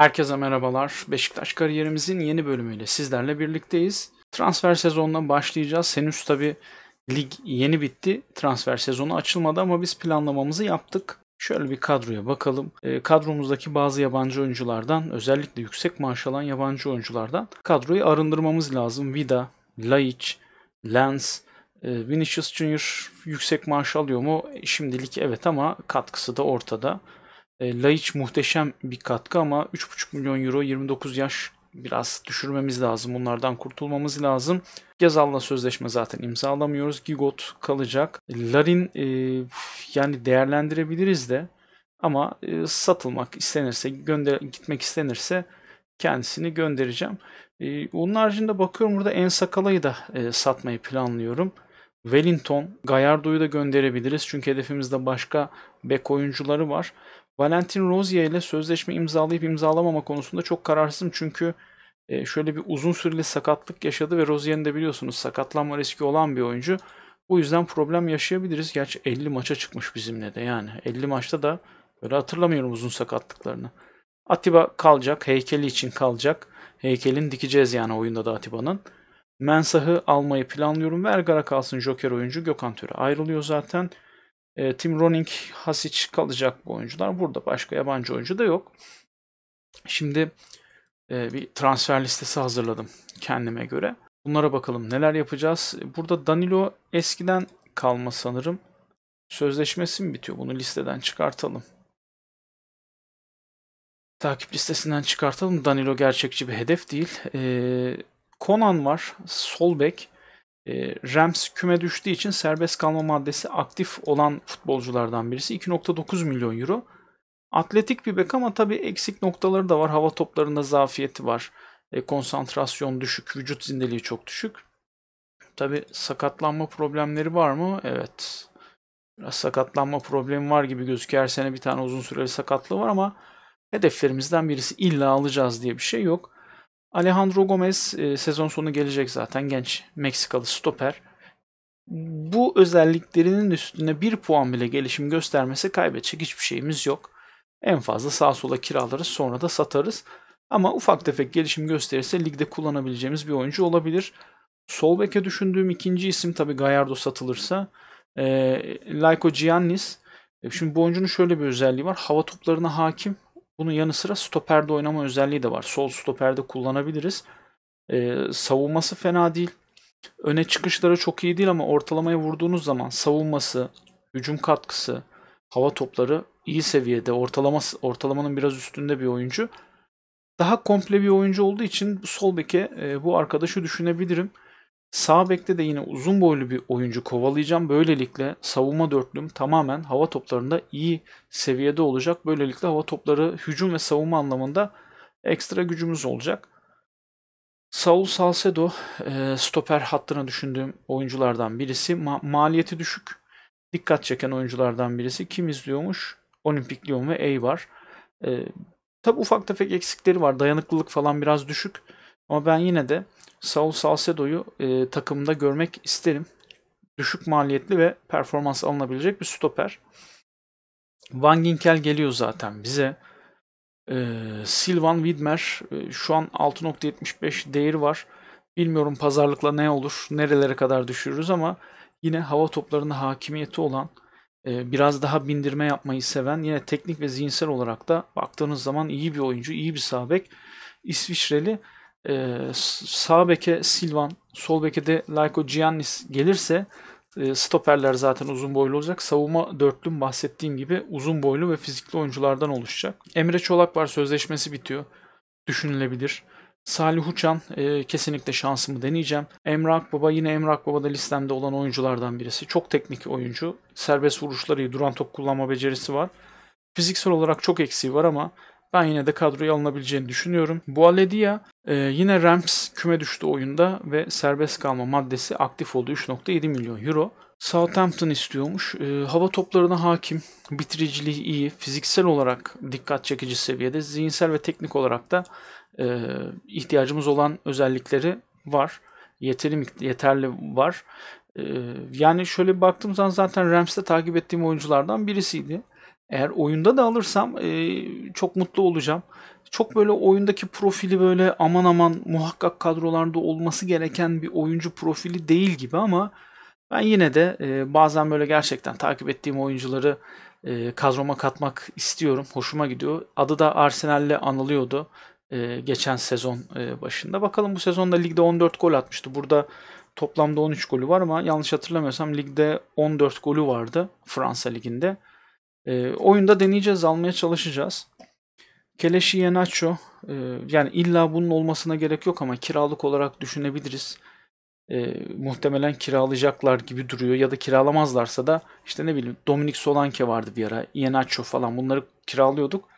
Herkese merhabalar. Beşiktaş kariyerimizin yeni bölümüyle sizlerle birlikteyiz. Transfer sezonuna başlayacağız. Henüz tabi lig yeni bitti. Transfer sezonu açılmadı ama biz planlamamızı yaptık. Şöyle bir kadroya bakalım. E, kadromuzdaki bazı yabancı oyunculardan özellikle yüksek maaş alan yabancı oyunculardan kadroyu arındırmamız lazım. Vida, Laiç, Lens, e, Vinicius Junior yüksek maaş alıyor mu? Şimdilik evet ama katkısı da ortada. E, Laiç muhteşem bir katkı ama 3,5 milyon euro 29 yaş biraz düşürmemiz lazım. Bunlardan kurtulmamız lazım. Gezal'la sözleşme zaten imzalamıyoruz. Gigot kalacak. E, Larin e, yani değerlendirebiliriz de ama e, satılmak istenirse, gönder gitmek istenirse kendisini göndereceğim. E, onun haricinde bakıyorum burada En Sakala'yı da e, satmayı planlıyorum. Wellington, Gallardo'yu da gönderebiliriz. Çünkü hedefimizde başka bek oyuncuları var. Valentin Rozier ile sözleşme imzalayıp imzalamama konusunda çok kararsızım çünkü e, şöyle bir uzun süreli sakatlık yaşadı ve Rozier'in de biliyorsunuz sakatlanma riski olan bir oyuncu. Bu yüzden problem yaşayabiliriz. Gerçi 50 maça çıkmış bizimle de yani. 50 maçta da böyle hatırlamıyorum uzun sakatlıklarını. Atiba kalacak. Heykeli için kalacak. Heykelin dikeceğiz yani oyunda da Atiba'nın. Mensah'ı almayı planlıyorum. Vergara kalsın Joker oyuncu. Gökhan Töre ayrılıyor zaten. E, Tim Roning, Hasic kalacak bu oyuncular. Burada başka yabancı oyuncu da yok. Şimdi e, bir transfer listesi hazırladım kendime göre. Bunlara bakalım neler yapacağız. Burada Danilo eskiden kalma sanırım. Sözleşmesi mi bitiyor? Bunu listeden çıkartalım. Takip listesinden çıkartalım. Danilo gerçekçi bir hedef değil. E, Conan var. Solbek. E, Rams küme düştüğü için serbest kalma maddesi aktif olan futbolculardan birisi. 2.9 milyon euro. Atletik bir bek ama tabii eksik noktaları da var. Hava toplarında zafiyeti var. E, konsantrasyon düşük, vücut zindeliği çok düşük. Tabii sakatlanma problemleri var mı? Evet. Biraz sakatlanma problemi var gibi gözüküyor. Her sene bir tane uzun süreli sakatlığı var ama hedeflerimizden birisi illa alacağız diye bir şey yok. Alejandro Gomez e, sezon sonu gelecek zaten genç Meksikalı stoper. Bu özelliklerinin üstüne bir puan bile gelişim göstermesi kaybedecek hiçbir şeyimiz yok. En fazla sağ sola kiralarız sonra da satarız. Ama ufak tefek gelişim gösterirse ligde kullanabileceğimiz bir oyuncu olabilir. Sol beke düşündüğüm ikinci isim tabi Gallardo satılırsa. E, Laiko Giannis. E, şimdi bu oyuncunun şöyle bir özelliği var. Hava toplarına hakim bunun yanı sıra stoperde oynama özelliği de var. Sol stoperde kullanabiliriz. Ee, savunması fena değil. Öne çıkışları çok iyi değil ama ortalamaya vurduğunuz zaman savunması, hücum katkısı, hava topları iyi seviyede. Ortalama, ortalamanın biraz üstünde bir oyuncu. Daha komple bir oyuncu olduğu için sol beke e, bu arkadaşı düşünebilirim. Sağ bekte de yine uzun boylu bir oyuncu kovalayacağım. Böylelikle savunma dörtlüm tamamen hava toplarında iyi seviyede olacak. Böylelikle hava topları hücum ve savunma anlamında ekstra gücümüz olacak. Saul Salcedo e, stoper hattına düşündüğüm oyunculardan birisi. Ma- maliyeti düşük. Dikkat çeken oyunculardan birisi. Kim izliyormuş? Olimpik Lyon ve Eyvar E, tabi ufak tefek eksikleri var. Dayanıklılık falan biraz düşük. Ama ben yine de Saul Salcedo'yu e, takımda görmek isterim. Düşük maliyetli ve performans alınabilecek bir stoper. Van Ginkel geliyor zaten bize. E, Silvan Widmer e, şu an 6.75 değeri var. Bilmiyorum pazarlıkla ne olur, nerelere kadar düşürürüz ama yine hava toplarına hakimiyeti olan, e, biraz daha bindirme yapmayı seven, yine teknik ve zihinsel olarak da baktığınız zaman iyi bir oyuncu, iyi bir sabek. İsviçreli e, sağ beke Silvan, sol beke de Laiko Giannis gelirse e, stoperler zaten uzun boylu olacak. Savunma dörtlüm bahsettiğim gibi uzun boylu ve fizikli oyunculardan oluşacak. Emre Çolak var sözleşmesi bitiyor. Düşünülebilir. Salih Uçan e, kesinlikle şansımı deneyeceğim. Emre Akbaba yine Emre Akbaba da listemde olan oyunculardan birisi. Çok teknik oyuncu. Serbest vuruşları iyi, duran top kullanma becerisi var. Fiziksel olarak çok eksiği var ama ben yine de kadroya alınabileceğini düşünüyorum. Bualedia e, yine Rams küme düştü oyunda ve serbest kalma maddesi aktif oldu 3.7 milyon euro. Southampton istiyormuş. E, hava toplarına hakim, bitiriciliği iyi, fiziksel olarak dikkat çekici seviyede, zihinsel ve teknik olarak da e, ihtiyacımız olan özellikleri var. Yeterli yeterli var. E, yani şöyle baktığım zaman zaten Rams'te takip ettiğim oyunculardan birisiydi. Eğer oyunda da alırsam e, çok mutlu olacağım. Çok böyle oyundaki profili böyle aman aman muhakkak kadrolarda olması gereken bir oyuncu profili değil gibi ama ben yine de e, bazen böyle gerçekten takip ettiğim oyuncuları e, kadroma katmak istiyorum. Hoşuma gidiyor. Adı da Arsenal'le anılıyordu e, geçen sezon e, başında. Bakalım bu sezonda ligde 14 gol atmıştı. Burada toplamda 13 golü var ama yanlış hatırlamıyorsam ligde 14 golü vardı Fransa liginde. E, oyunda deneyeceğiz, almaya çalışacağız. Keleşi Yenacho, e, yani illa bunun olmasına gerek yok ama kiralık olarak düşünebiliriz. E, muhtemelen kiralayacaklar gibi duruyor ya da kiralamazlarsa da işte ne bileyim Dominik Solanke vardı bir ara, Yenacho falan bunları kiralıyorduk.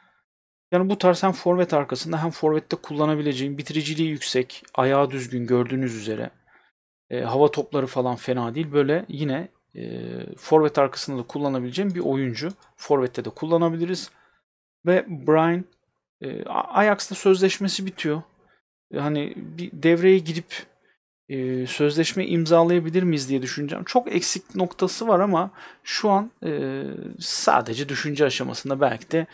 Yani bu tarz hem forvet arkasında hem forvette kullanabileceğim bitiriciliği yüksek, ayağı düzgün gördüğünüz üzere. E, hava topları falan fena değil. Böyle yine e, forvet arkasında da kullanabileceğim bir oyuncu. Forvet'te de kullanabiliriz. Ve Brian e, Ajax'la sözleşmesi bitiyor. E, hani bir devreye girip e, sözleşme imzalayabilir miyiz diye düşüneceğim. Çok eksik noktası var ama şu an e, sadece düşünce aşamasında belki de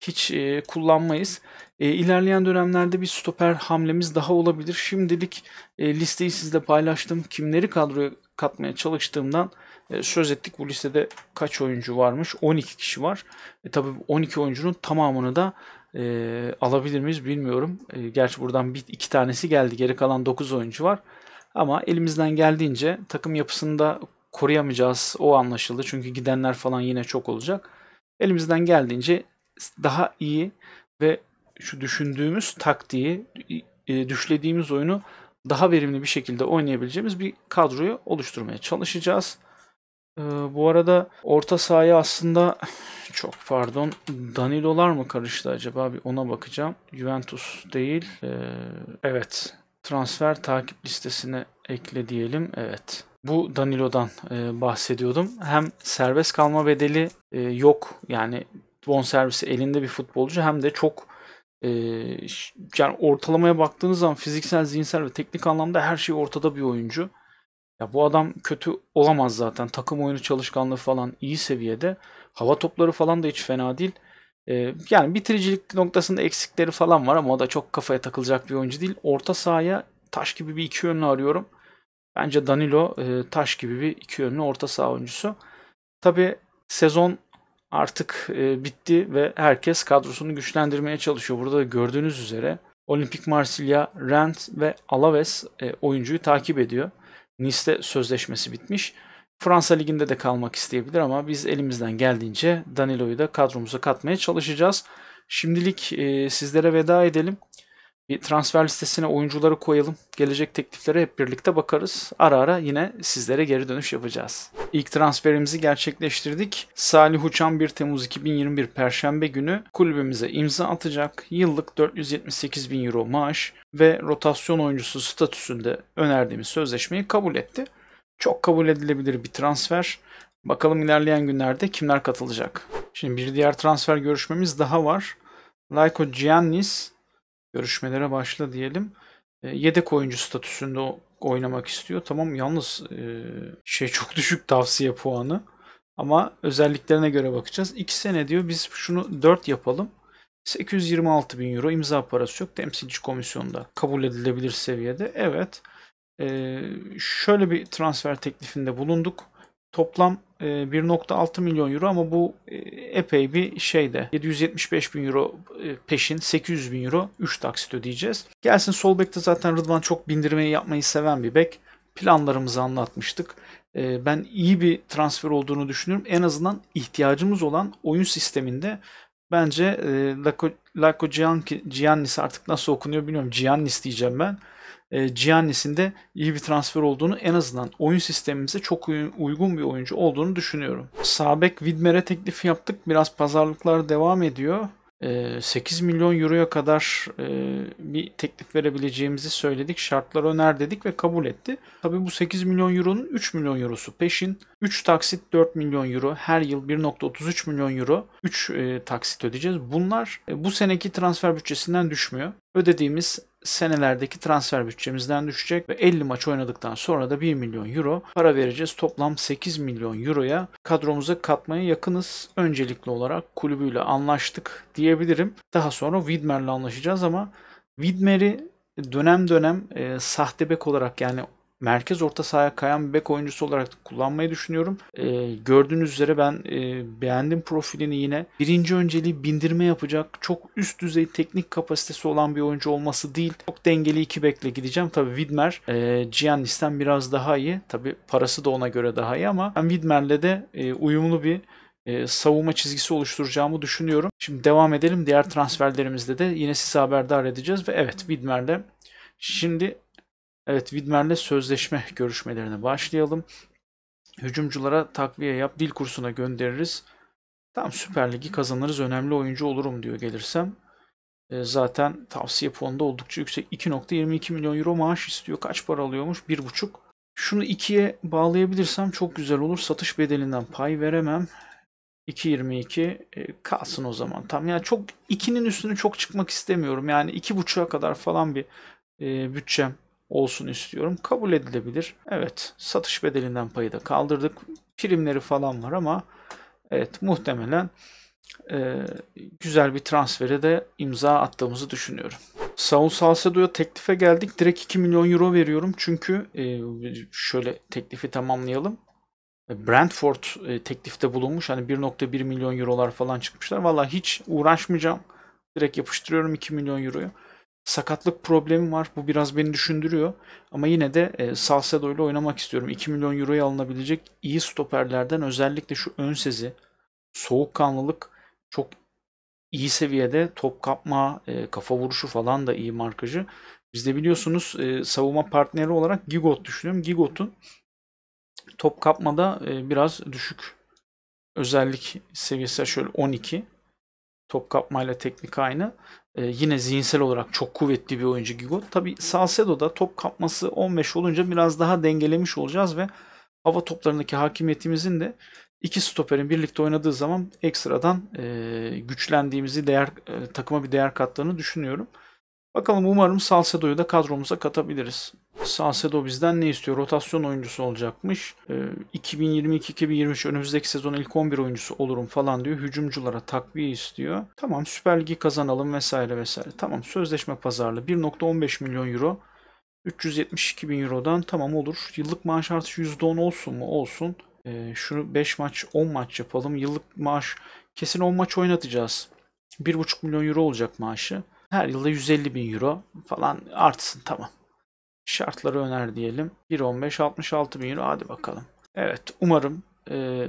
hiç e, kullanmayız. E, ilerleyen dönemlerde bir stoper hamlemiz daha olabilir. Şimdilik e, listeyi sizle paylaştım. Kimleri kadroya katmaya çalıştığımdan e, söz ettik bu listede kaç oyuncu varmış? 12 kişi var. E, tabii 12 oyuncunun tamamını da e, alabilir miyiz bilmiyorum. E, gerçi buradan bir iki tanesi geldi. Geri kalan 9 oyuncu var. Ama elimizden geldiğince takım yapısını da koruyamayacağız. O anlaşıldı. Çünkü gidenler falan yine çok olacak. Elimizden geldiğince daha iyi ve şu düşündüğümüz taktiği, e, düşlediğimiz oyunu daha verimli bir şekilde oynayabileceğimiz bir kadroyu oluşturmaya çalışacağız. Ee, bu arada orta sahaya aslında çok pardon Danilo'lar mı karıştı acaba bir ona bakacağım. Juventus değil. Ee, evet transfer takip listesine ekle diyelim. Evet. Bu Danilo'dan e, bahsediyordum. Hem serbest kalma bedeli e, yok. Yani bonservisi elinde bir futbolcu hem de çok e, yani ortalamaya baktığınız zaman fiziksel, zihinsel ve teknik anlamda her şey ortada bir oyuncu. Ya bu adam kötü olamaz zaten. Takım oyunu çalışkanlığı falan iyi seviyede. Hava topları falan da hiç fena değil. Ee, yani bitiricilik noktasında eksikleri falan var ama o da çok kafaya takılacak bir oyuncu değil. Orta sahaya taş gibi bir iki yönlü arıyorum. Bence Danilo e, taş gibi bir iki yönlü orta saha oyuncusu. Tabi sezon artık e, bitti ve herkes kadrosunu güçlendirmeye çalışıyor. Burada da gördüğünüz üzere Olimpik Marsilya, Rent ve Alaves e, oyuncuyu takip ediyor. Nice'de sözleşmesi bitmiş. Fransa Ligi'nde de kalmak isteyebilir ama biz elimizden geldiğince Danilo'yu da kadromuza katmaya çalışacağız. Şimdilik e, sizlere veda edelim bir transfer listesine oyuncuları koyalım. Gelecek tekliflere hep birlikte bakarız. Ara ara yine sizlere geri dönüş yapacağız. İlk transferimizi gerçekleştirdik. Salih Uçan 1 Temmuz 2021 Perşembe günü kulübümüze imza atacak. Yıllık 478 bin euro maaş ve rotasyon oyuncusu statüsünde önerdiğimiz sözleşmeyi kabul etti. Çok kabul edilebilir bir transfer. Bakalım ilerleyen günlerde kimler katılacak. Şimdi bir diğer transfer görüşmemiz daha var. Laiko Giannis görüşmelere başla diyelim. E, yedek oyuncu statüsünde oynamak istiyor. Tamam yalnız e, şey çok düşük tavsiye puanı. Ama özelliklerine göre bakacağız. 2 sene diyor biz şunu 4 yapalım. 826 bin euro imza parası yok. Temsilci komisyonda kabul edilebilir seviyede. Evet. Ee, şöyle bir transfer teklifinde bulunduk. Toplam 1.6 e, milyon euro ama bu e, epey bir şeyde 775 bin euro e, peşin 800 bin euro 3 taksit ödeyeceğiz. Gelsin sol bekte zaten Rıdvan çok bindirmeyi yapmayı seven bir bek. Planlarımızı anlatmıştık. Ben iyi bir transfer olduğunu düşünüyorum. En azından ihtiyacımız olan oyun sisteminde bence Lako Giannis'i artık nasıl okunuyor bilmiyorum. Giannis diyeceğim ben e, Giannis'in de iyi bir transfer olduğunu en azından oyun sistemimize çok uygun bir oyuncu olduğunu düşünüyorum. Sabek Widmer'e teklif yaptık. Biraz pazarlıklar devam ediyor. 8 e, milyon euroya kadar e, bir teklif verebileceğimizi söyledik. Şartları öner dedik ve kabul etti. Tabi bu 8 milyon euronun 3 milyon eurosu peşin. 3 taksit 4 milyon euro. Her yıl 1.33 milyon euro 3 e, taksit ödeyeceğiz. Bunlar bu seneki transfer bütçesinden düşmüyor. Ödediğimiz senelerdeki transfer bütçemizden düşecek ve 50 maç oynadıktan sonra da 1 milyon euro para vereceğiz. Toplam 8 milyon euroya kadromuza katmaya yakınız. Öncelikli olarak kulübüyle anlaştık diyebilirim. Daha sonra Widmer'le anlaşacağız ama Widmer'i dönem dönem e, sahte bek olarak yani merkez orta sahaya kayan bek oyuncusu olarak kullanmayı düşünüyorum. E, gördüğünüz üzere ben e, beğendim profilini yine. Birinci önceliği bindirme yapacak çok üst düzey teknik kapasitesi olan bir oyuncu olması değil. Çok dengeli iki bekle gideceğim. Tabi Widmer e, Giannis'ten biraz daha iyi. Tabi parası da ona göre daha iyi ama ben Widmer'le de e, uyumlu bir e, savunma çizgisi oluşturacağımı düşünüyorum. Şimdi devam edelim. Diğer transferlerimizde de yine sizi haberdar edeceğiz ve evet Widmerde. şimdi Evet Widmer'le sözleşme görüşmelerine başlayalım. Hücumculara takviye yap, dil kursuna göndeririz. Tam Süper Ligi kazanırız, önemli oyuncu olurum diyor gelirsem. E, zaten tavsiye puanında oldukça yüksek. 2.22 milyon euro maaş istiyor. Kaç para alıyormuş? 1.5. Şunu 2'ye bağlayabilirsem çok güzel olur. Satış bedelinden pay veremem. 2.22 e, kalsın o zaman. Tam yani çok 2'nin üstüne çok çıkmak istemiyorum. Yani 2.5'a kadar falan bir e, bütçem olsun istiyorum. Kabul edilebilir. Evet satış bedelinden payı da kaldırdık. Primleri falan var ama evet muhtemelen e, güzel bir transfere de imza attığımızı düşünüyorum. Saul Salcedo'ya teklife geldik. Direkt 2 milyon euro veriyorum. Çünkü e, şöyle teklifi tamamlayalım. E, Brentford e, teklifte bulunmuş. Hani 1.1 milyon eurolar falan çıkmışlar. vallahi hiç uğraşmayacağım. Direkt yapıştırıyorum 2 milyon euroyu. Sakatlık problemi var. Bu biraz beni düşündürüyor. Ama yine de e, Salcedo ile oynamak istiyorum. 2 milyon euroya alınabilecek iyi stoperlerden özellikle şu ön sezi, soğukkanlılık çok iyi seviyede top kapma, e, kafa vuruşu falan da iyi markajı. Biz de biliyorsunuz e, savunma partneri olarak Gigot düşünüyorum. Gigot'un top kapmada e, biraz düşük özellik seviyesi şöyle 12. Top kapmayla teknik aynı. E, yine zihinsel olarak çok kuvvetli bir oyuncu Gigot. Tabi Salcedo'da top kapması 15 olunca biraz daha dengelemiş olacağız ve hava toplarındaki hakimiyetimizin de iki stoperin birlikte oynadığı zaman ekstradan e, güçlendiğimizi değer e, takıma bir değer kattığını düşünüyorum. Bakalım umarım Salcedo'yu da kadromuza katabiliriz. Salcedo bizden ne istiyor? Rotasyon oyuncusu olacakmış. E, ee, 2022-2023 önümüzdeki sezon ilk 11 oyuncusu olurum falan diyor. Hücumculara takviye istiyor. Tamam Süper Ligi kazanalım vesaire vesaire. Tamam sözleşme pazarlı 1.15 milyon euro. 372 bin eurodan tamam olur. Yıllık maaş artışı %10 olsun mu? Olsun. E, şunu 5 maç 10 maç yapalım. Yıllık maaş kesin 10 maç oynatacağız. 1.5 milyon euro olacak maaşı. Her yılda 150 bin euro falan artsın tamam. Şartları öner diyelim. 1.15 66 bin euro hadi bakalım. Evet umarım e,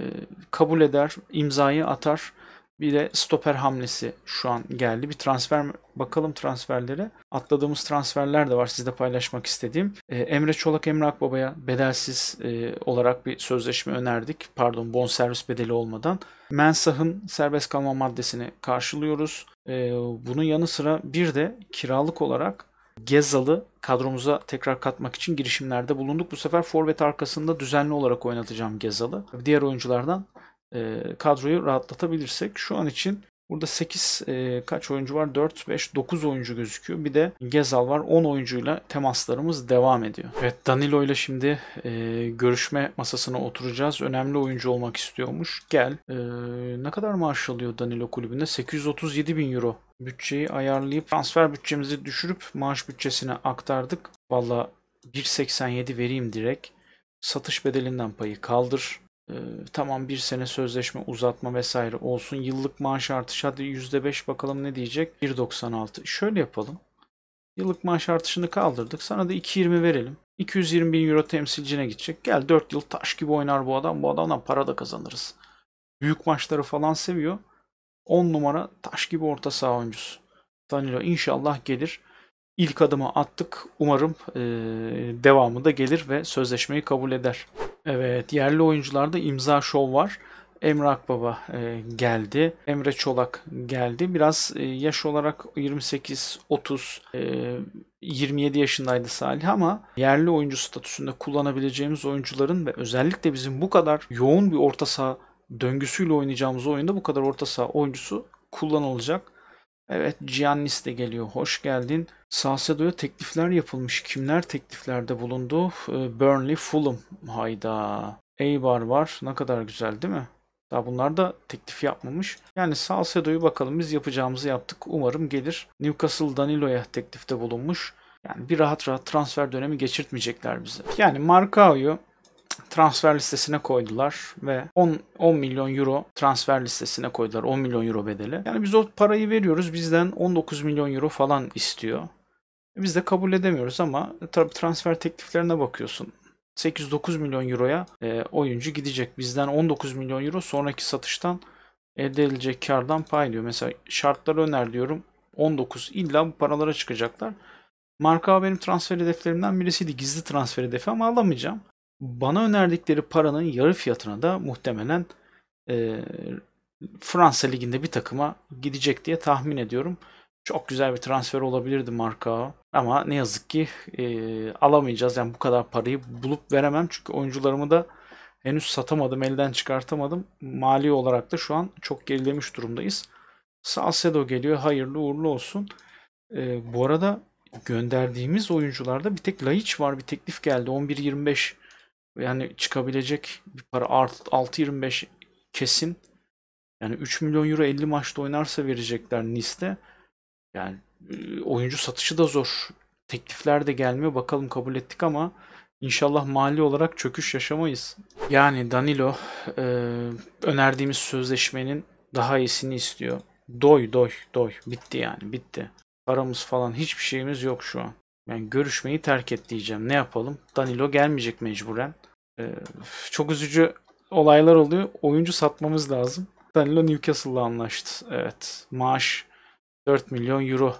kabul eder, imzayı atar bir de stoper hamlesi şu an geldi. Bir transfer bakalım transferlere. Atladığımız transferler de var sizde paylaşmak istediğim. E, Emre Çolak Emre Akbaba'ya bedelsiz e, olarak bir sözleşme önerdik. Pardon bonservis bedeli olmadan. Mensah'ın serbest kalma maddesini karşılıyoruz. E, bunun yanı sıra bir de kiralık olarak Gezal'ı kadromuza tekrar katmak için girişimlerde bulunduk. Bu sefer forvet arkasında düzenli olarak oynatacağım Gezal'ı. Diğer oyunculardan e, kadroyu rahatlatabilirsek şu an için burada 8 e, kaç oyuncu var? 4, 5, 9 oyuncu gözüküyor. Bir de Gezal var. 10 oyuncuyla temaslarımız devam ediyor. Evet Danilo ile şimdi e, görüşme masasına oturacağız. Önemli oyuncu olmak istiyormuş. Gel. E, ne kadar maaş alıyor Danilo kulübünde? 837 bin euro bütçeyi ayarlayıp transfer bütçemizi düşürüp maaş bütçesine aktardık. Valla 1.87 vereyim direkt. Satış bedelinden payı kaldır. Ee, tamam bir sene sözleşme uzatma vesaire olsun. Yıllık maaş artışı hadi %5 bakalım ne diyecek? 1.96. Şöyle yapalım. Yıllık maaş artışını kaldırdık. Sana da 2.20 verelim. 220 bin euro temsilcine gidecek. Gel 4 yıl taş gibi oynar bu adam. Bu adamdan para da kazanırız. Büyük maçları falan seviyor. 10 numara taş gibi orta saha oyuncusu. Danilo inşallah gelir. İlk adımı attık. Umarım e, devamı da gelir ve sözleşmeyi kabul eder. Evet yerli oyuncularda imza şov var. Emre Akbaba e, geldi. Emre Çolak geldi. Biraz e, yaş olarak 28 30 e, 27 yaşındaydı Salih ama yerli oyuncu statüsünde kullanabileceğimiz oyuncuların ve özellikle bizim bu kadar yoğun bir orta saha döngüsüyle oynayacağımız oyunda bu kadar orta saha oyuncusu kullanılacak. Evet Giannis de geliyor. Hoş geldin. Salcedo'ya teklifler yapılmış. Kimler tekliflerde bulundu? Ee, Burnley, Fulham. Hayda. Eibar var. Ne kadar güzel değil mi? Daha bunlar da teklif yapmamış. Yani Salcedo'yu bakalım biz yapacağımızı yaptık. Umarım gelir. Newcastle Danilo'ya teklifte bulunmuş. Yani bir rahat rahat transfer dönemi geçirtmeyecekler bize. Yani Marcao'yu transfer listesine koydular ve 10 10 milyon euro transfer listesine koydular. 10 milyon euro bedeli. Yani biz o parayı veriyoruz. Bizden 19 milyon euro falan istiyor. Biz de kabul edemiyoruz ama transfer tekliflerine bakıyorsun. 8-9 milyon euroya e, oyuncu gidecek. Bizden 19 milyon euro sonraki satıştan elde edilecek kardan pay diyor. Mesela şartları öner diyorum. 19 illa bu paralara çıkacaklar. Marka benim transfer hedeflerimden birisiydi. Gizli transfer hedefi ama alamayacağım. Bana önerdikleri paranın yarı fiyatına da muhtemelen e, Fransa liginde bir takıma gidecek diye tahmin ediyorum. Çok güzel bir transfer olabilirdi marka. Ama ne yazık ki e, alamayacağız. Yani bu kadar parayı bulup veremem. Çünkü oyuncularımı da henüz satamadım, elden çıkartamadım. Mali olarak da şu an çok gerilemiş durumdayız. Salcedo geliyor. Hayırlı uğurlu olsun. E, bu arada gönderdiğimiz oyuncularda bir tek Laiç var. Bir teklif geldi. 11-25 yani çıkabilecek bir para. 6-25 kesin. Yani 3 milyon euro 50 maçta oynarsa verecekler Nice'de. Yani oyuncu satışı da zor. Teklifler de gelmiyor. Bakalım kabul ettik ama inşallah mali olarak çöküş yaşamayız. Yani Danilo e, önerdiğimiz sözleşmenin daha iyisini istiyor. Doy doy doy. Bitti yani bitti. Paramız falan hiçbir şeyimiz yok şu an. Yani görüşmeyi terk et diyeceğim. Ne yapalım? Danilo gelmeyecek mecburen. Ee, çok üzücü olaylar oluyor. Oyuncu satmamız lazım. Danilo Newcastle'la anlaştı. Evet. Maaş 4 milyon euro.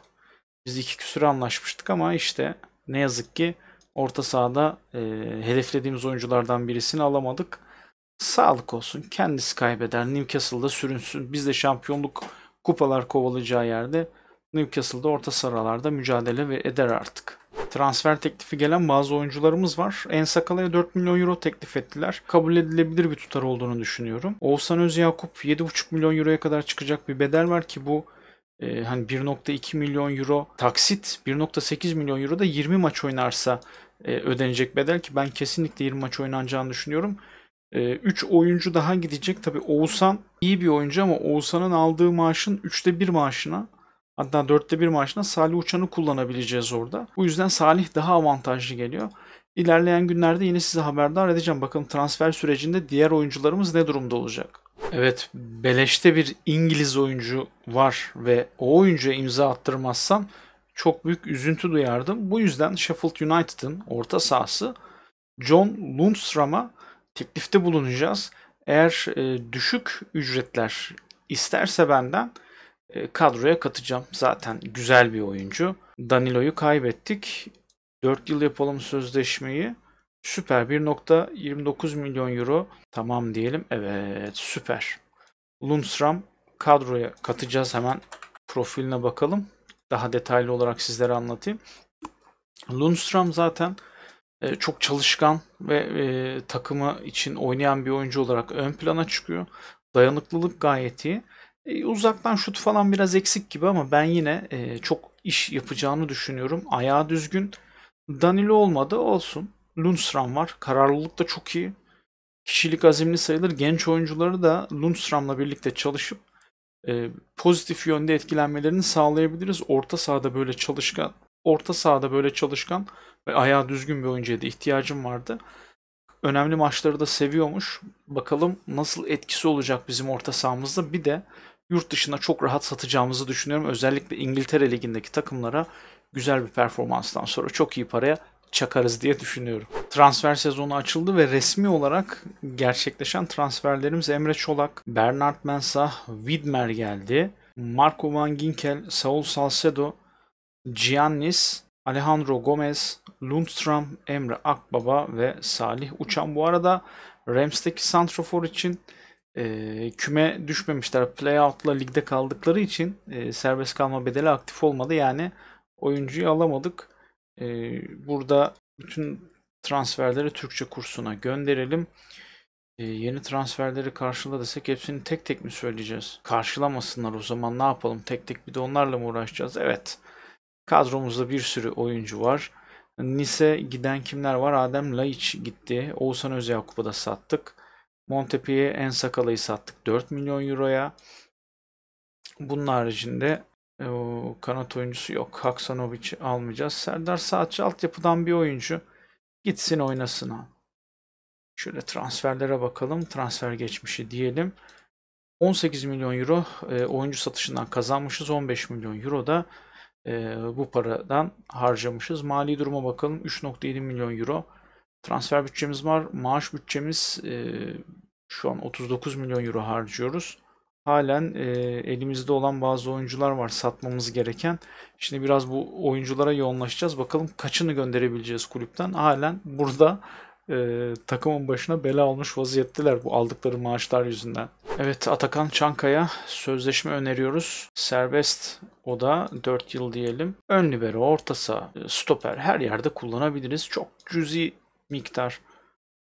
Biz iki küsür anlaşmıştık ama işte ne yazık ki orta sahada e, hedeflediğimiz oyunculardan birisini alamadık. Sağlık olsun. Kendisi kaybeder. Newcastle'da sürünsün. Biz de şampiyonluk kupalar kovalayacağı yerde Newcastle'da orta sıralarda mücadele eder artık. Transfer teklifi gelen bazı oyuncularımız var. En Sakala'ya 4 milyon euro teklif ettiler. Kabul edilebilir bir tutar olduğunu düşünüyorum. Oğuzhan Özyakup 7,5 milyon euroya kadar çıkacak bir bedel var ki bu e, hani 1.2 milyon euro taksit, 1.8 milyon euro da 20 maç oynarsa e, ödenecek bedel ki ben kesinlikle 20 maç oynanacağını düşünüyorum. 3 ee, oyuncu daha gidecek. Tabi Oğuzhan iyi bir oyuncu ama Oğuzhan'ın aldığı maaşın 3'te 1 maaşına hatta 4'te 1 maaşına Salih Uçan'ı kullanabileceğiz orada. Bu yüzden Salih daha avantajlı geliyor. İlerleyen günlerde yine size haberdar edeceğim. Bakalım transfer sürecinde diğer oyuncularımız ne durumda olacak. Evet, beleşte bir İngiliz oyuncu var ve o oyuncu imza attırmazsam çok büyük üzüntü duyardım. Bu yüzden Sheffield United'ın orta sahası John Lundstrom'a teklifte bulunacağız. Eğer e, düşük ücretler isterse benden e, kadroya katacağım. Zaten güzel bir oyuncu. Danilo'yu kaybettik. 4 yıl yapalım sözleşmeyi. Süper 1.29 milyon euro. Tamam diyelim. Evet süper. Lundstrom kadroya katacağız hemen profiline bakalım. Daha detaylı olarak sizlere anlatayım. Lundstrom zaten e, çok çalışkan ve e, takımı için oynayan bir oyuncu olarak ön plana çıkıyor. Dayanıklılık gayet iyi. E, uzaktan şut falan biraz eksik gibi ama ben yine e, çok iş yapacağını düşünüyorum. Ayağı düzgün. Danilo olmadı olsun. Lundstram var. Kararlılık da çok iyi. Kişilik azimli sayılır. Genç oyuncuları da Lundstram'la birlikte çalışıp e, pozitif yönde etkilenmelerini sağlayabiliriz. Orta sahada böyle çalışkan, orta sahada böyle çalışkan ve ayağı düzgün bir oyuncuya da ihtiyacım vardı. Önemli maçları da seviyormuş. Bakalım nasıl etkisi olacak bizim orta sahamızda. Bir de yurt dışına çok rahat satacağımızı düşünüyorum. Özellikle İngiltere Ligi'ndeki takımlara güzel bir performanstan sonra çok iyi paraya çakarız diye düşünüyorum. Transfer sezonu açıldı ve resmi olarak gerçekleşen transferlerimiz Emre Çolak, Bernard Mensah, Widmer geldi. Marco Van Ginkel, Saul Salcedo, Giannis, Alejandro Gomez, Lundstrom, Emre Akbaba ve Salih Uçan. Bu arada Rams'teki Santrofor için e, küme düşmemişler. Playout'la ligde kaldıkları için e, serbest kalma bedeli aktif olmadı. Yani oyuncuyu alamadık. E, burada bütün transferleri Türkçe kursuna gönderelim. E, yeni transferleri karşıla desek hepsini tek tek mi söyleyeceğiz? Karşılamasınlar o zaman ne yapalım? Tek tek bir de onlarla mı uğraşacağız? Evet. Kadromuzda bir sürü oyuncu var. Nise giden kimler var? Adem Laiç gitti. Oğuzhan Özyakup'u da sattık. Montepi'ye En Sakala'yı sattık 4 milyon euroya. Bunun haricinde e, o, kanat oyuncusu yok. Haksanovic almayacağız. Serdar Saatçı altyapıdan bir oyuncu. Gitsin oynasın ha. Şöyle transferlere bakalım. Transfer geçmişi diyelim. 18 milyon euro e, oyuncu satışından kazanmışız. 15 milyon euro da e, bu paradan harcamışız. Mali duruma bakalım. 3.7 milyon euro. Transfer bütçemiz var. Maaş bütçemiz e, şu an 39 milyon euro harcıyoruz halen e, elimizde olan bazı oyuncular var satmamız gereken. Şimdi biraz bu oyunculara yoğunlaşacağız. Bakalım kaçını gönderebileceğiz kulüpten. Halen burada e, takımın başına bela olmuş vaziyetteler bu aldıkları maaşlar yüzünden. Evet Atakan Çankaya sözleşme öneriyoruz. Serbest o da 4 yıl diyelim. Ön libero, orta saha, stoper her yerde kullanabiliriz. Çok cüzi miktar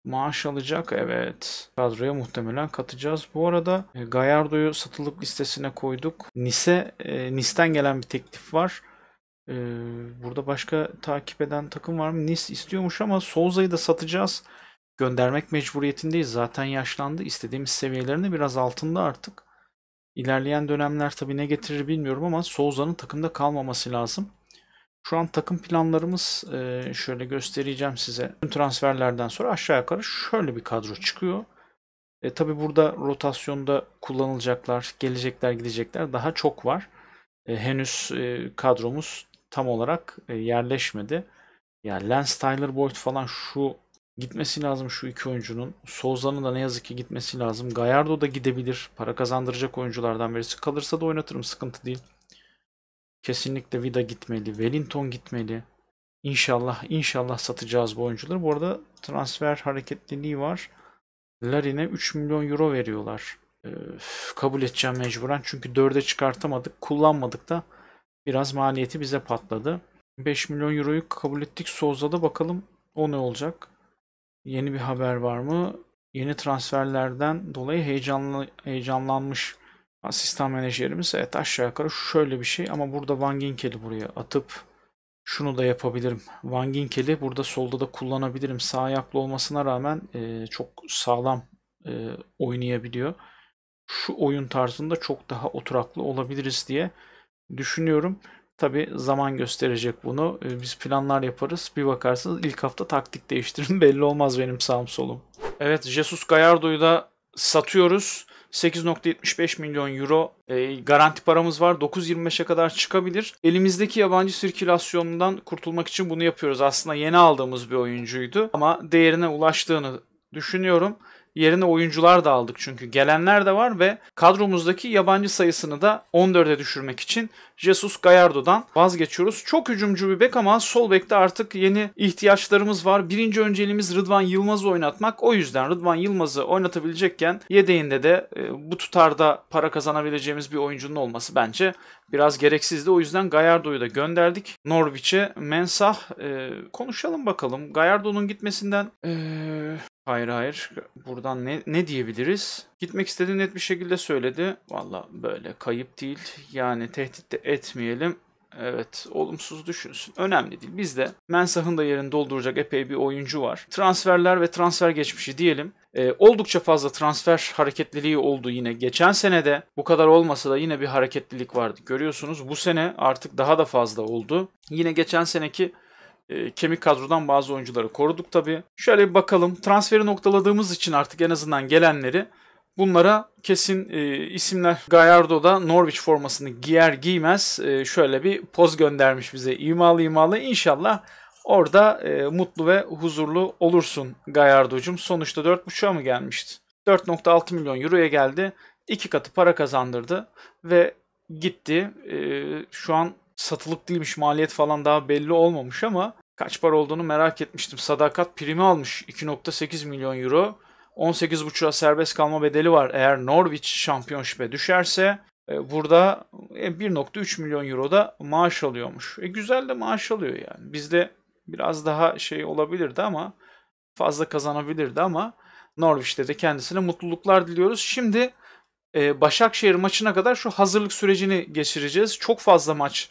maaş alacak. Evet. Kadroya muhtemelen katacağız. Bu arada e, Gallardo'yu satılık listesine koyduk. Nice, e, Nis'ten gelen bir teklif var. E, burada başka takip eden takım var mı? Nice istiyormuş ama Souza'yı da satacağız. Göndermek mecburiyetindeyiz. Zaten yaşlandı. İstediğimiz seviyelerinde biraz altında artık. İlerleyen dönemler tabii ne getirir bilmiyorum ama Souza'nın takımda kalmaması lazım. Şu an takım planlarımız e, şöyle göstereceğim size. Tüm transferlerden sonra aşağı yukarı şöyle bir kadro çıkıyor. E, Tabi burada rotasyonda kullanılacaklar, gelecekler gidecekler daha çok var. E, henüz e, kadromuz tam olarak e, yerleşmedi. yani Lance Tyler Boyd falan şu gitmesi lazım şu iki oyuncunun. Souza'nın da ne yazık ki gitmesi lazım. Gallardo da gidebilir. Para kazandıracak oyunculardan birisi. Kalırsa da oynatırım sıkıntı değil. Kesinlikle Vida gitmeli. Wellington gitmeli. İnşallah inşallah satacağız bu oyuncuları. Bu arada transfer hareketliliği var. Larine 3 milyon euro veriyorlar. Öf, ee, kabul edeceğim mecburen. Çünkü 4'e çıkartamadık. Kullanmadık da biraz maliyeti bize patladı. 5 milyon euroyu kabul ettik. Soza'da bakalım o ne olacak. Yeni bir haber var mı? Yeni transferlerden dolayı heyecanlı, heyecanlanmış Asistan menajerimiz evet aşağı yukarı şöyle bir şey ama burada Van Ginkel'i buraya atıp şunu da yapabilirim. Van Ginkel'i burada solda da kullanabilirim. Sağ ayaklı olmasına rağmen e, çok sağlam e, oynayabiliyor. Şu oyun tarzında çok daha oturaklı olabiliriz diye düşünüyorum. Tabi zaman gösterecek bunu. E, biz planlar yaparız. Bir bakarsınız ilk hafta taktik değiştirin. Belli olmaz benim sağım solum. Evet Jesus Gallardo'yu da satıyoruz. 8.75 milyon euro e, garanti paramız var. 9.25'e kadar çıkabilir. Elimizdeki yabancı sirkülasyonundan kurtulmak için bunu yapıyoruz. Aslında yeni aldığımız bir oyuncuydu ama değerine ulaştığını düşünüyorum. Yerine oyuncular da aldık çünkü gelenler de var ve kadromuzdaki yabancı sayısını da 14'e düşürmek için Jesus Gallardo'dan vazgeçiyoruz. Çok hücumcu bir bek ama sol bekte artık yeni ihtiyaçlarımız var. Birinci önceliğimiz Rıdvan Yılmaz'ı oynatmak. O yüzden Rıdvan Yılmaz'ı oynatabilecekken yedeğinde de e, bu tutarda para kazanabileceğimiz bir oyuncunun olması bence biraz gereksizdi. O yüzden Gallardo'yu da gönderdik. Norwich'e Mensah e, konuşalım bakalım. Gallardo'nun gitmesinden e, Hayır hayır. Buradan ne, ne diyebiliriz? Gitmek istediğini net bir şekilde söyledi. Valla böyle kayıp değil. Yani tehdit de etmeyelim. Evet olumsuz düşünsün. Önemli değil. Bizde Mensah'ın da yerini dolduracak epey bir oyuncu var. Transferler ve transfer geçmişi diyelim. E, oldukça fazla transfer hareketliliği oldu yine. Geçen sene de bu kadar olmasa da yine bir hareketlilik vardı. Görüyorsunuz bu sene artık daha da fazla oldu. Yine geçen seneki e, kemik kadrodan bazı oyuncuları koruduk tabii. Şöyle bir bakalım. Transferi noktaladığımız için artık en azından gelenleri Bunlara kesin e, isimler Gallardo da Norwich formasını giyer giymez e, şöyle bir poz göndermiş bize imalı imalı. İnşallah orada e, mutlu ve huzurlu olursun Gallardo'cum. Sonuçta 4.5'a mı gelmişti? 4.6 milyon euroya geldi. iki katı para kazandırdı ve gitti. E, şu an satılık değilmiş maliyet falan daha belli olmamış ama kaç para olduğunu merak etmiştim. Sadakat primi almış 2.8 milyon euro. 18.5'a serbest kalma bedeli var eğer Norwich şampiyonşipe düşerse. E, burada 1.3 e, milyon euro da maaş alıyormuş. E güzel de maaş alıyor yani. Bizde biraz daha şey olabilirdi ama fazla kazanabilirdi ama Norwich'te de kendisine mutluluklar diliyoruz. Şimdi e, Başakşehir maçına kadar şu hazırlık sürecini geçireceğiz. Çok fazla maç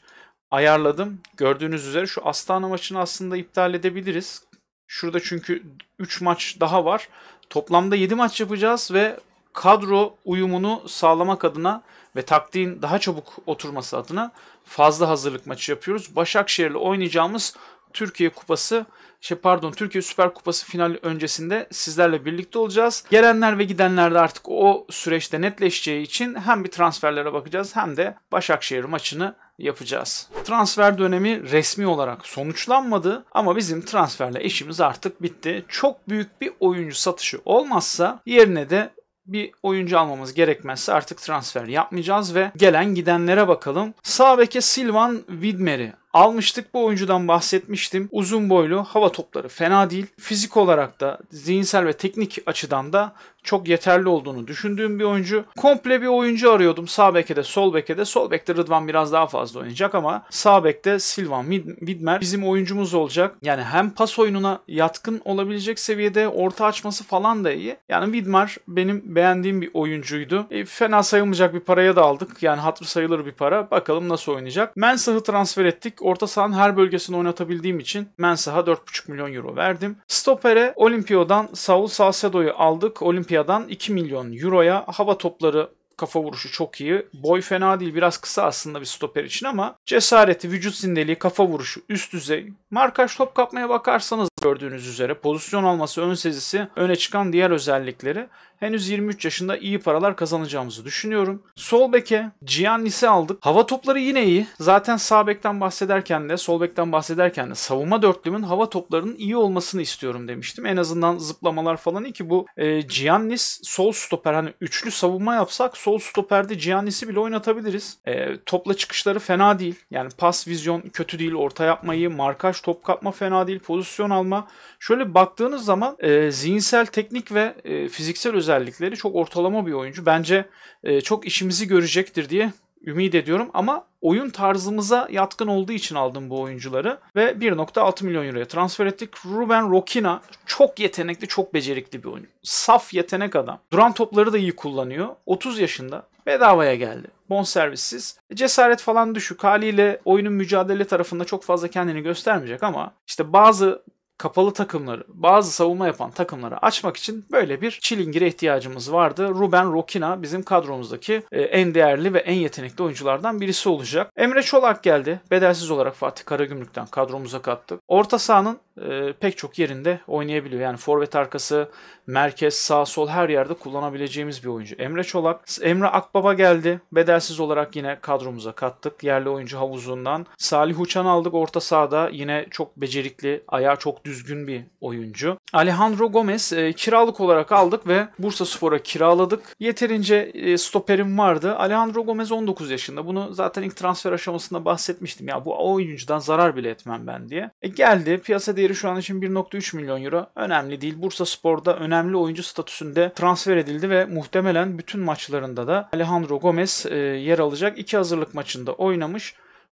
ayarladım. Gördüğünüz üzere şu Astana maçını aslında iptal edebiliriz. Şurada çünkü 3 maç daha var. Toplamda 7 maç yapacağız ve kadro uyumunu sağlamak adına ve taktiğin daha çabuk oturması adına fazla hazırlık maçı yapıyoruz. Başakşehir'le oynayacağımız Türkiye Kupası şey pardon Türkiye Süper Kupası finali öncesinde sizlerle birlikte olacağız. Gelenler ve gidenler de artık o süreçte netleşeceği için hem bir transferlere bakacağız hem de Başakşehir maçını yapacağız. Transfer dönemi resmi olarak sonuçlanmadı ama bizim transferle işimiz artık bitti. Çok büyük bir oyuncu satışı olmazsa yerine de bir oyuncu almamız gerekmezse artık transfer yapmayacağız ve gelen gidenlere bakalım. Sağ beke Silvan Widmer'i Almıştık bu oyuncudan bahsetmiştim. Uzun boylu, hava topları fena değil. Fizik olarak da zihinsel ve teknik açıdan da çok yeterli olduğunu düşündüğüm bir oyuncu. Komple bir oyuncu arıyordum sağ beke sol beke Sol bekte Rıdvan biraz daha fazla oynayacak ama sağ bekte Silvan Widmer bizim oyuncumuz olacak. Yani hem pas oyununa yatkın olabilecek seviyede orta açması falan da iyi. Yani Widmer benim beğendiğim bir oyuncuydu. E, fena sayılmayacak bir paraya da aldık. Yani hatır sayılır bir para. Bakalım nasıl oynayacak. Mensah'ı transfer ettik orta sahanın her bölgesini oynatabildiğim için Mensah'a 4,5 milyon euro verdim. Stopere Olimpiyo'dan Saul Salcedo'yu aldık. Olimpiya'dan 2 milyon euroya hava topları kafa vuruşu çok iyi. Boy fena değil biraz kısa aslında bir stoper için ama cesareti, vücut zindeliği, kafa vuruşu üst düzey. Markaj top kapmaya bakarsanız Gördüğünüz üzere pozisyon alması ön sezisi öne çıkan diğer özellikleri. Henüz 23 yaşında iyi paralar kazanacağımızı düşünüyorum. Sol beke Giannis'i aldık. Hava topları yine iyi. Zaten sağ bekten bahsederken de sol bekten bahsederken de savunma dörtlümün hava toplarının iyi olmasını istiyorum demiştim. En azından zıplamalar falan iyi ki bu e, Giannis sol stoper hani üçlü savunma yapsak sol stoperde Giannis'i bile oynatabiliriz. E, topla çıkışları fena değil. Yani pas vizyon kötü değil. Orta yapmayı, markaj top kapma fena değil. Pozisyon alma ama şöyle baktığınız zaman e, zihinsel, teknik ve e, fiziksel özellikleri çok ortalama bir oyuncu. Bence e, çok işimizi görecektir diye ümit ediyorum ama oyun tarzımıza yatkın olduğu için aldım bu oyuncuları ve 1.6 milyon euroya transfer ettik. Ruben Rokina çok yetenekli, çok becerikli bir oyuncu. Saf yetenek adam. Duran topları da iyi kullanıyor. 30 yaşında bedavaya geldi. Bon servissiz. Cesaret falan düşük. Haliyle oyunun mücadele tarafında çok fazla kendini göstermeyecek ama işte bazı kapalı takımları, bazı savunma yapan takımları açmak için böyle bir çilingire ihtiyacımız vardı. Ruben Rokina bizim kadromuzdaki e, en değerli ve en yetenekli oyunculardan birisi olacak. Emre Çolak geldi. Bedelsiz olarak Fatih Karagümrük'ten kadromuza kattık. Orta sahanın e, pek çok yerinde oynayabiliyor. Yani forvet arkası, merkez, sağ, sol her yerde kullanabileceğimiz bir oyuncu. Emre Çolak, Emre Akbaba geldi. Bedelsiz olarak yine kadromuza kattık. Yerli oyuncu havuzundan. Salih Uçan aldık orta sahada. Yine çok becerikli, ayağı çok düzgün bir oyuncu. Alejandro Gomez e, kiralık olarak aldık ve Bursa Spor'a kiraladık. Yeterince e, stoperim vardı. Alejandro Gomez 19 yaşında. Bunu zaten ilk transfer aşamasında bahsetmiştim. Ya bu oyuncudan zarar bile etmem ben diye. E, geldi. Piyasa değeri şu an için 1.3 milyon euro. Önemli değil. Bursa Spor'da önemli oyuncu statüsünde transfer edildi ve muhtemelen bütün maçlarında da Alejandro Gomez e, yer alacak. İki hazırlık maçında oynamış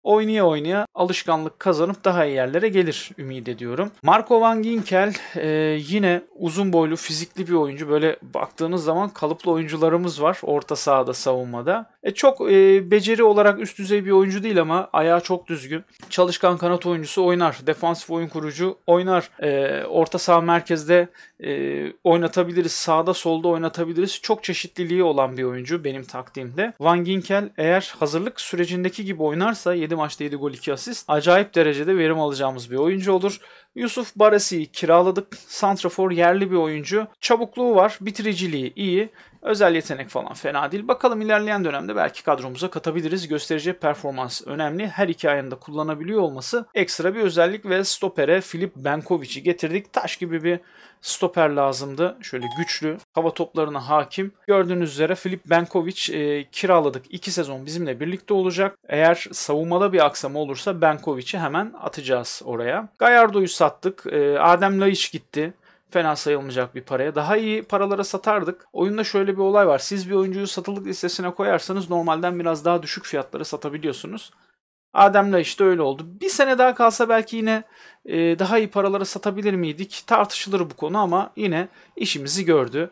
oynaya oynaya alışkanlık kazanıp daha iyi yerlere gelir ümit ediyorum. Marco Van Ginkel e, yine uzun boylu fizikli bir oyuncu. Böyle baktığınız zaman kalıplı oyuncularımız var orta sahada savunmada. E, çok e, beceri olarak üst düzey bir oyuncu değil ama ayağı çok düzgün. Çalışkan kanat oyuncusu oynar. Defansif oyun kurucu oynar. E, orta saha merkezde e, oynatabiliriz. Sağda solda oynatabiliriz. Çok çeşitliliği olan bir oyuncu benim taktiğimde. Van Ginkel eğer hazırlık sürecindeki gibi oynarsa 7 maçta 7 gol 2 asist. Acayip derecede verim alacağımız bir oyuncu olur. Yusuf Baresi'yi kiraladık. Santrafor yerli bir oyuncu. Çabukluğu var. Bitiriciliği iyi. Özel yetenek falan fena değil. Bakalım ilerleyen dönemde belki kadromuza katabiliriz. Göstereceği performans önemli. Her iki ayında kullanabiliyor olması ekstra bir özellik ve stopere Filip Benkovic'i getirdik. Taş gibi bir stoper lazımdı. Şöyle güçlü, hava toplarına hakim. Gördüğünüz üzere Filip Benkovic e, kiraladık. İki sezon bizimle birlikte olacak. Eğer savunmada bir aksama olursa Benkovic'i hemen atacağız oraya. Gallardo'yu sattık. E, Adem Laiç gitti fena sayılmayacak bir paraya. Daha iyi paralara satardık. Oyunda şöyle bir olay var. Siz bir oyuncuyu satılık listesine koyarsanız normalden biraz daha düşük fiyatlara satabiliyorsunuz. Adem'le işte öyle oldu. Bir sene daha kalsa belki yine e, daha iyi paralara satabilir miydik? Tartışılır bu konu ama yine işimizi gördü.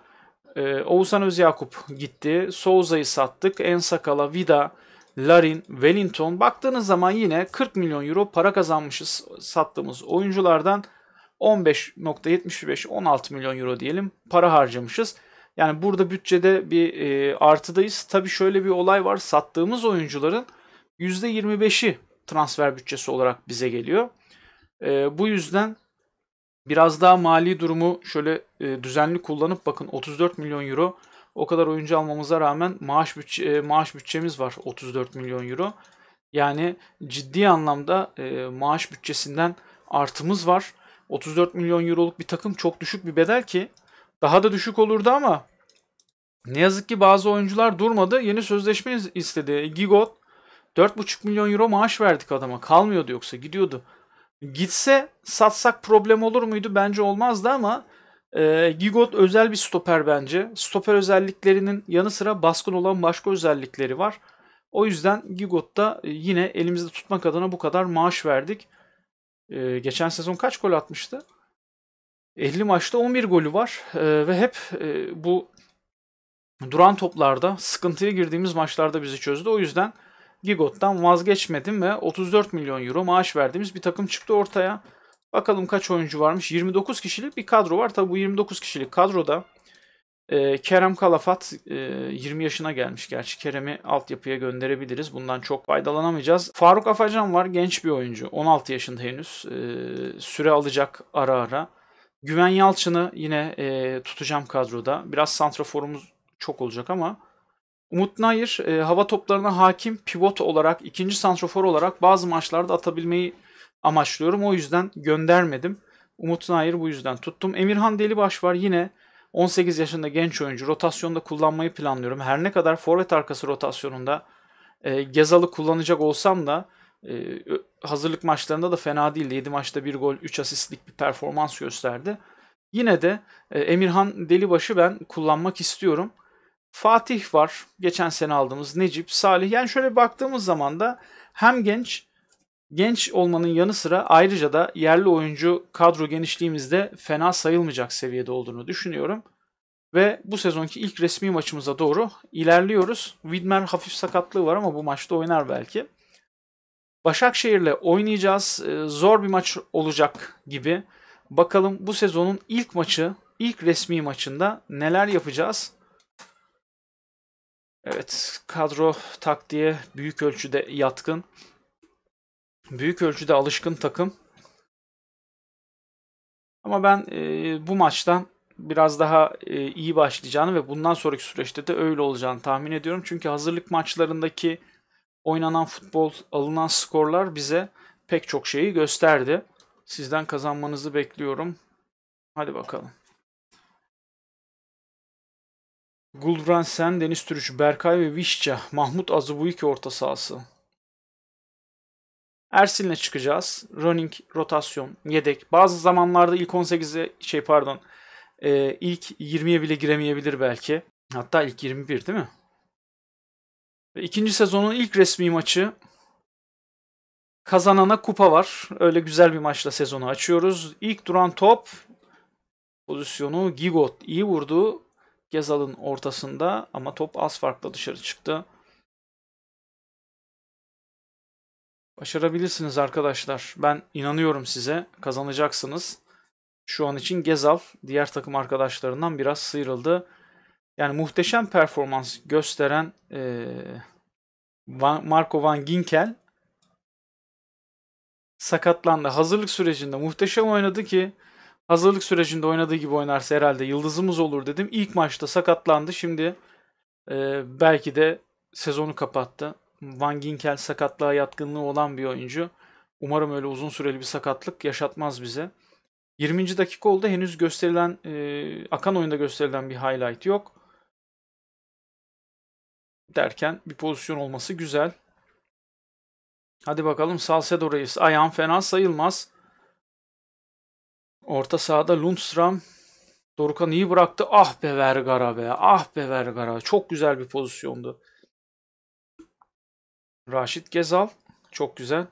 E, Oğuzhan Özyakup gitti. Souza'yı sattık. Ensakala, Vida, Larin, Wellington. Baktığınız zaman yine 40 milyon euro para kazanmışız sattığımız oyunculardan. 15.75 16 milyon euro diyelim para harcamışız. Yani burada bütçede bir e, artıdayız. tabi şöyle bir olay var. Sattığımız oyuncuların %25'i transfer bütçesi olarak bize geliyor. E, bu yüzden biraz daha mali durumu şöyle e, düzenli kullanıp bakın 34 milyon euro o kadar oyuncu almamıza rağmen maaş bütçe, e, maaş bütçemiz var 34 milyon euro. Yani ciddi anlamda e, maaş bütçesinden artımız var. 34 milyon euroluk bir takım çok düşük bir bedel ki daha da düşük olurdu ama ne yazık ki bazı oyuncular durmadı. Yeni sözleşme istedi. E, Gigot 4,5 milyon euro maaş verdik adama. Kalmıyordu yoksa gidiyordu. Gitse satsak problem olur muydu? Bence olmazdı ama e, Gigot özel bir stoper bence. Stoper özelliklerinin yanı sıra baskın olan başka özellikleri var. O yüzden Gigot'ta e, yine elimizde tutmak adına bu kadar maaş verdik. Ee, geçen sezon kaç gol atmıştı? 50 maçta 11 golü var ee, ve hep e, bu duran toplarda sıkıntıya girdiğimiz maçlarda bizi çözdü. O yüzden Gigot'tan vazgeçmedim ve 34 milyon euro maaş verdiğimiz bir takım çıktı ortaya. Bakalım kaç oyuncu varmış? 29 kişilik bir kadro var. Tabi bu 29 kişilik kadroda e, Kerem Kalafat e, 20 yaşına gelmiş gerçi. Kerem'i altyapıya gönderebiliriz. Bundan çok faydalanamayacağız. Faruk Afacan var genç bir oyuncu. 16 yaşında henüz. E, süre alacak ara ara. Güven Yalçın'ı yine e, tutacağım kadroda. Biraz santraforumuz çok olacak ama Umut Nayır e, hava toplarına hakim pivot olarak, ikinci santrafor olarak bazı maçlarda atabilmeyi amaçlıyorum. O yüzden göndermedim. Umut Nayır bu yüzden tuttum. Emirhan Delibaş var yine 18 yaşında genç oyuncu rotasyonda kullanmayı planlıyorum. Her ne kadar forvet arkası rotasyonunda e, Gezal'ı kullanacak olsam da e, hazırlık maçlarında da fena değildi. 7 maçta 1 gol 3 asistlik bir performans gösterdi. Yine de e, Emirhan Delibaşı ben kullanmak istiyorum. Fatih var. Geçen sene aldığımız Necip, Salih. Yani şöyle baktığımız zaman da hem genç Genç olmanın yanı sıra ayrıca da yerli oyuncu kadro genişliğimizde fena sayılmayacak seviyede olduğunu düşünüyorum. Ve bu sezonki ilk resmi maçımıza doğru ilerliyoruz. Widmer hafif sakatlığı var ama bu maçta oynar belki. Başakşehir'le oynayacağız. Ee, zor bir maç olacak gibi. Bakalım bu sezonun ilk maçı, ilk resmi maçında neler yapacağız? Evet, kadro taktiğe büyük ölçüde yatkın büyük ölçüde alışkın takım. Ama ben e, bu maçtan biraz daha e, iyi başlayacağını ve bundan sonraki süreçte de öyle olacağını tahmin ediyorum. Çünkü hazırlık maçlarındaki oynanan futbol, alınan skorlar bize pek çok şeyi gösterdi. Sizden kazanmanızı bekliyorum. Hadi bakalım. Guldransen, Deniz Türüç, Berkay ve Vişça, Mahmut Azubuiki orta sahası. Ersin'le çıkacağız. Running, rotasyon, yedek. Bazı zamanlarda ilk 18'e şey pardon e, ilk 20'ye bile giremeyebilir belki. Hatta ilk 21 değil mi? Ve ikinci sezonun ilk resmi maçı kazanana kupa var. Öyle güzel bir maçla sezonu açıyoruz. İlk duran top pozisyonu Gigot iyi vurdu. Gezal'ın ortasında ama top az farkla dışarı çıktı. Başarabilirsiniz arkadaşlar. Ben inanıyorum size. Kazanacaksınız. Şu an için Gezal diğer takım arkadaşlarından biraz sıyrıldı. Yani muhteşem performans gösteren e, Van, Marco Van Ginkel sakatlandı. Hazırlık sürecinde muhteşem oynadı ki hazırlık sürecinde oynadığı gibi oynarsa herhalde yıldızımız olur dedim. İlk maçta sakatlandı. Şimdi e, belki de sezonu kapattı. Van Ginkel sakatlığa yatkınlığı olan bir oyuncu. Umarım öyle uzun süreli bir sakatlık yaşatmaz bize. 20. dakika oldu. Henüz gösterilen, e, akan oyunda gösterilen bir highlight yok. Derken bir pozisyon olması güzel. Hadi bakalım Salcedo Reis. Ayağın fena sayılmaz. Orta sahada Lundstram. Dorukan iyi bıraktı. Ah be Vergara be. Ah be Vergara. Çok güzel bir pozisyondu. Raşit Gezal çok güzel.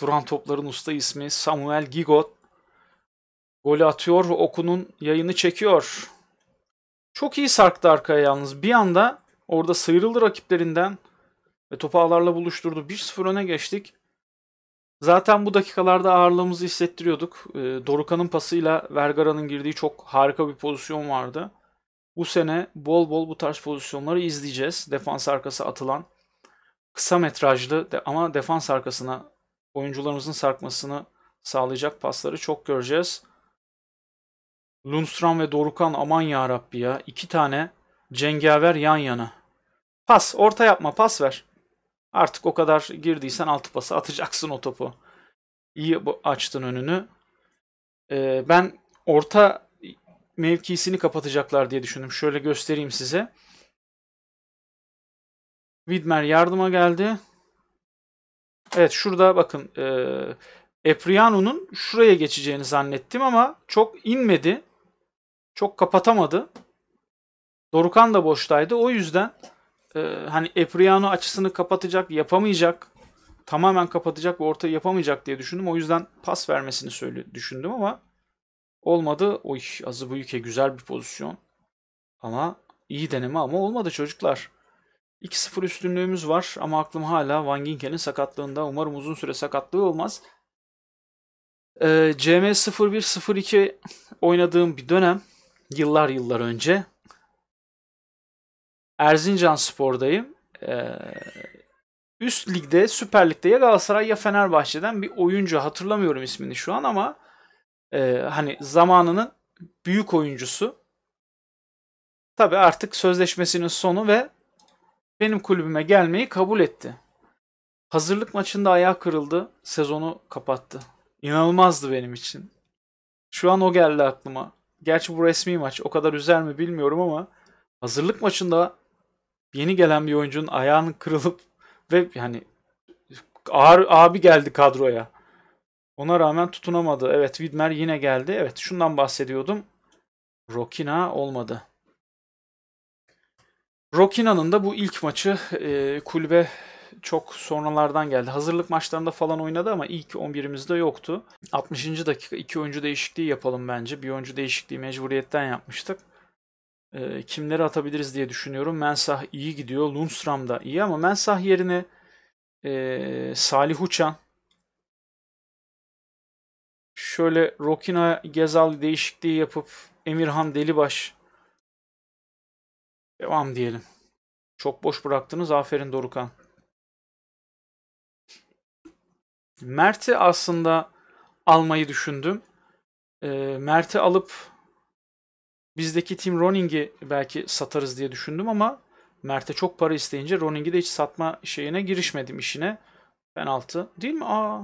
Duran topların usta ismi Samuel Gigot. Golü atıyor, ve Okun'un yayını çekiyor. Çok iyi sarktı arkaya yalnız. Bir anda orada sıyrıldı rakiplerinden ve topu ağlarla buluşturdu. 1-0 öne geçtik. Zaten bu dakikalarda ağırlığımızı hissettiriyorduk. Ee, Dorukan'ın pasıyla Vergara'nın girdiği çok harika bir pozisyon vardı. Bu sene bol bol bu tarz pozisyonları izleyeceğiz. Defans arkası atılan kısa metrajlı de, ama defans arkasına oyuncularımızın sarkmasını sağlayacak pasları çok göreceğiz. Lundstrom ve Dorukan aman ya Rabbi ya. iki tane cengaver yan yana. Pas, orta yapma, pas ver. Artık o kadar girdiysen altı pası atacaksın o topu. İyi açtın önünü. Ee, ben orta mevkisini kapatacaklar diye düşündüm. Şöyle göstereyim size. Widmer yardıma geldi. Evet şurada bakın e, Epriano'nun şuraya geçeceğini zannettim ama çok inmedi. Çok kapatamadı. Dorukan da boştaydı. O yüzden e, hani Epriano açısını kapatacak, yapamayacak. Tamamen kapatacak ve ortayı yapamayacak diye düşündüm. O yüzden pas vermesini söyle, düşündüm ama olmadı. Oy azı bu yüke güzel bir pozisyon. Ama iyi deneme ama olmadı çocuklar. 2-0 üstünlüğümüz var ama aklım hala Van Ginkel'in sakatlığında. Umarım uzun süre sakatlığı olmaz. Ee, CM01-02 oynadığım bir dönem yıllar yıllar önce Erzincan Spor'dayım. Ee, üst ligde, Süper Lig'de ya Galatasaray ya Fenerbahçe'den bir oyuncu hatırlamıyorum ismini şu an ama e, hani zamanının büyük oyuncusu. Tabi artık sözleşmesinin sonu ve benim kulübüme gelmeyi kabul etti. Hazırlık maçında ayağı kırıldı, sezonu kapattı. İnanılmazdı benim için. Şu an o geldi aklıma. Gerçi bu resmi maç o kadar üzer mi bilmiyorum ama hazırlık maçında yeni gelen bir oyuncunun ayağının kırılıp ve yani ağır abi geldi kadroya. Ona rağmen tutunamadı. Evet Widmer yine geldi. Evet şundan bahsediyordum. Rokina olmadı. Rokina'nın da bu ilk maçı e, kulübe çok sonralardan geldi. Hazırlık maçlarında falan oynadı ama ilk 11'imizde yoktu. 60. dakika iki oyuncu değişikliği yapalım bence. Bir oyuncu değişikliği mecburiyetten yapmıştık. E, kimleri atabiliriz diye düşünüyorum. Mensah iyi gidiyor. Lundstram da iyi ama Mensah yerine e, Salih Uçan şöyle Rokina Gezal değişikliği yapıp Emirhan Delibaş Devam diyelim. Çok boş bıraktınız. Aferin Dorukan. Mert'i aslında almayı düşündüm. E, Mert'i alıp bizdeki Tim Roningi belki satarız diye düşündüm ama Mert'e çok para isteyince Roningi de hiç satma şeyine girişmedim işine. Penaltı değil mi? Aa,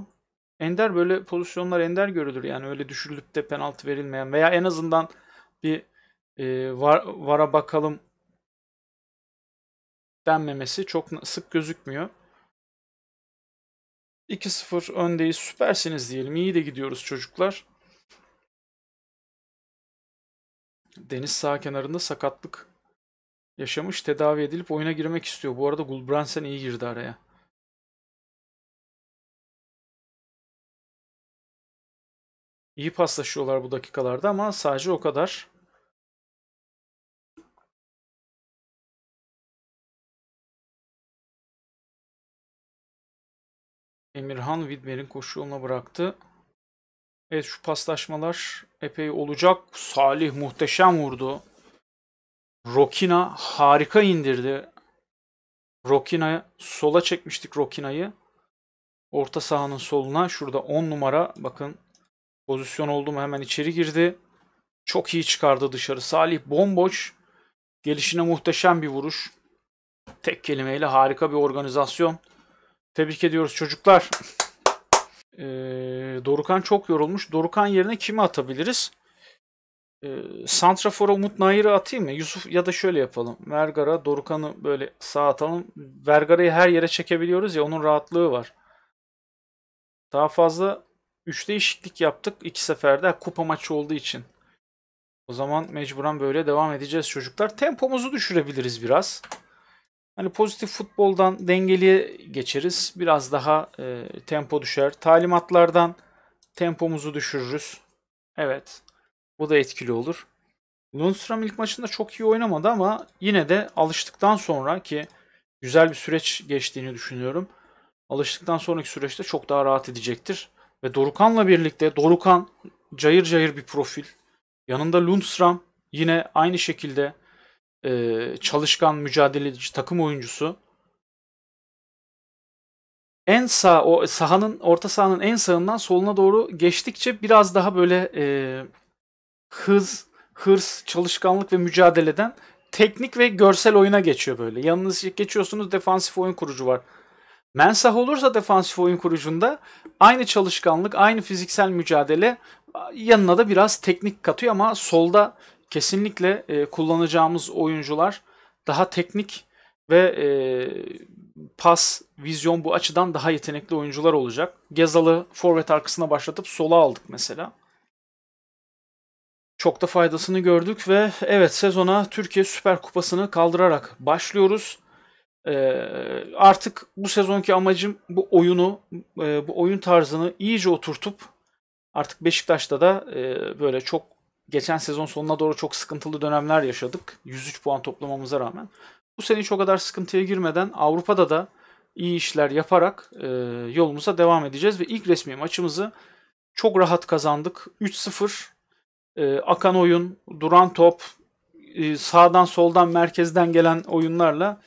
ender böyle pozisyonlar ender görülür yani öyle düşürülüp de penaltı verilmeyen veya en azından bir e, var, vara bakalım denmemesi çok sık gözükmüyor. 2-0 öndeyiz. Süpersiniz diyelim. İyi de gidiyoruz çocuklar. Deniz sağ kenarında sakatlık yaşamış. Tedavi edilip oyuna girmek istiyor. Bu arada Gulbrandsen iyi girdi araya. İyi paslaşıyorlar bu dakikalarda ama sadece o kadar. Emirhan Widmer'in koşu yoluna bıraktı. Evet şu paslaşmalar epey olacak. Salih muhteşem vurdu. Rokina harika indirdi. Rokina sola çekmiştik Rokina'yı. Orta sahanın soluna şurada 10 numara bakın pozisyon oldu mu hemen içeri girdi. Çok iyi çıkardı dışarı. Salih bomboş. Gelişine muhteşem bir vuruş. Tek kelimeyle harika bir organizasyon. Tebrik ediyoruz çocuklar. Ee, Dorukan çok yorulmuş. Dorukan yerine kimi atabiliriz? Ee, Santrafor'a Umut Nayır'ı atayım mı? Yusuf ya da şöyle yapalım. Vergara, Dorukan'ı böyle sağ atalım. Vergara'yı her yere çekebiliyoruz ya onun rahatlığı var. Daha fazla 3 değişiklik yaptık iki seferde kupa maçı olduğu için. O zaman mecburen böyle devam edeceğiz çocuklar. Tempomuzu düşürebiliriz biraz. Hani pozitif futboldan dengeliye geçeriz. Biraz daha e, tempo düşer. Talimatlardan tempomuzu düşürürüz. Evet. Bu da etkili olur. Lundstrom ilk maçında çok iyi oynamadı ama yine de alıştıktan sonra ki güzel bir süreç geçtiğini düşünüyorum. Alıştıktan sonraki süreçte çok daha rahat edecektir. Ve Dorukan'la birlikte Dorukan cayır cayır bir profil. Yanında Lundstrom yine aynı şekilde e, çalışkan, mücadeleci, takım oyuncusu. En sağ, o sahanın, orta sahanın en sağından soluna doğru geçtikçe biraz daha böyle e, hız, hırs, çalışkanlık ve mücadeleden teknik ve görsel oyuna geçiyor böyle. Yanınız geçiyorsunuz defansif oyun kurucu var. Mensah olursa defansif oyun kurucunda aynı çalışkanlık, aynı fiziksel mücadele yanına da biraz teknik katıyor ama solda kesinlikle e, kullanacağımız oyuncular daha teknik ve e, pas, vizyon bu açıdan daha yetenekli oyuncular olacak. Gezal'ı forvet arkasına başlatıp sola aldık mesela. Çok da faydasını gördük ve evet sezona Türkiye Süper Kupası'nı kaldırarak başlıyoruz. Ee, artık bu sezonki amacım bu oyunu, e, bu oyun tarzını iyice oturtup artık Beşiktaş'ta da e, böyle çok geçen sezon sonuna doğru çok sıkıntılı dönemler yaşadık. 103 puan toplamamıza rağmen. Bu sene hiç o kadar sıkıntıya girmeden Avrupa'da da iyi işler yaparak e, yolumuza devam edeceğiz. Ve ilk resmi maçımızı çok rahat kazandık. 3-0 e, akan oyun, duran top, e, sağdan soldan merkezden gelen oyunlarla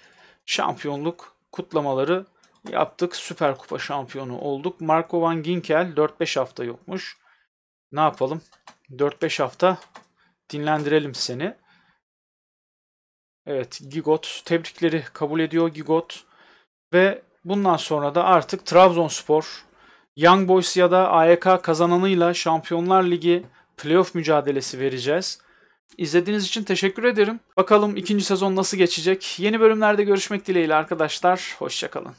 şampiyonluk kutlamaları yaptık. Süper Kupa şampiyonu olduk. Marco Van Ginkel 4-5 hafta yokmuş. Ne yapalım? 4-5 hafta dinlendirelim seni. Evet Gigot tebrikleri kabul ediyor Gigot. Ve bundan sonra da artık Trabzonspor, Young Boys ya da AYK kazananıyla Şampiyonlar Ligi playoff mücadelesi vereceğiz. İzlediğiniz için teşekkür ederim. Bakalım ikinci sezon nasıl geçecek? Yeni bölümlerde görüşmek dileğiyle arkadaşlar. Hoşçakalın.